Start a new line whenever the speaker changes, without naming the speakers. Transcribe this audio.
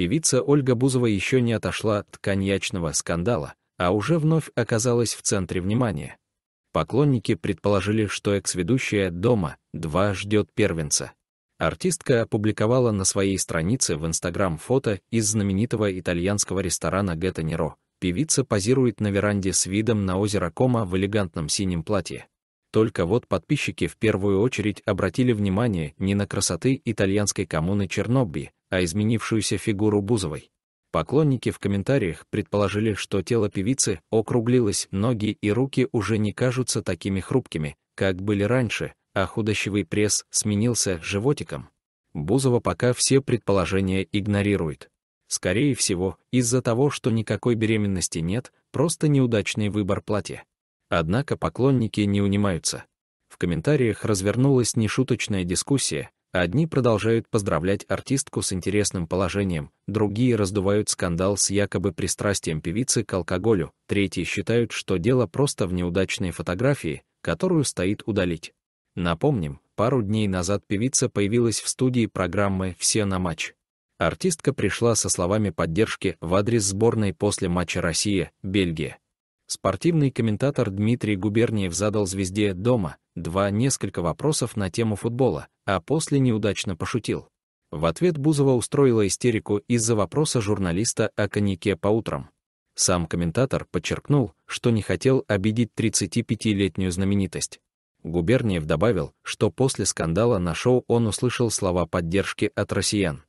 Певица Ольга Бузова еще не отошла от коньячного скандала, а уже вновь оказалась в центре внимания. Поклонники предположили, что экс-ведущая «Дома» 2 ждет первенца. Артистка опубликовала на своей странице в Инстаграм фото из знаменитого итальянского ресторана «Гетто Неро». Певица позирует на веранде с видом на озеро Кома в элегантном синем платье. Только вот подписчики в первую очередь обратили внимание не на красоты итальянской коммуны Чернобыль а изменившуюся фигуру Бузовой. Поклонники в комментариях предположили, что тело певицы округлилось, ноги и руки уже не кажутся такими хрупкими, как были раньше, а худощевый пресс сменился животиком. Бузова пока все предположения игнорирует. Скорее всего, из-за того, что никакой беременности нет, просто неудачный выбор платья. Однако поклонники не унимаются. В комментариях развернулась нешуточная дискуссия, Одни продолжают поздравлять артистку с интересным положением, другие раздувают скандал с якобы пристрастием певицы к алкоголю, третьи считают, что дело просто в неудачной фотографии, которую стоит удалить. Напомним, пару дней назад певица появилась в студии программы «Все на матч». Артистка пришла со словами поддержки в адрес сборной после матча Россия-Бельгия. Спортивный комментатор Дмитрий Губерниев задал звезде «Дома» два несколько вопросов на тему футбола, а после неудачно пошутил. В ответ Бузова устроила истерику из-за вопроса журналиста о коньяке по утрам. Сам комментатор подчеркнул, что не хотел обидеть 35-летнюю знаменитость. Губерниев добавил, что после скандала на шоу он услышал слова поддержки от россиян.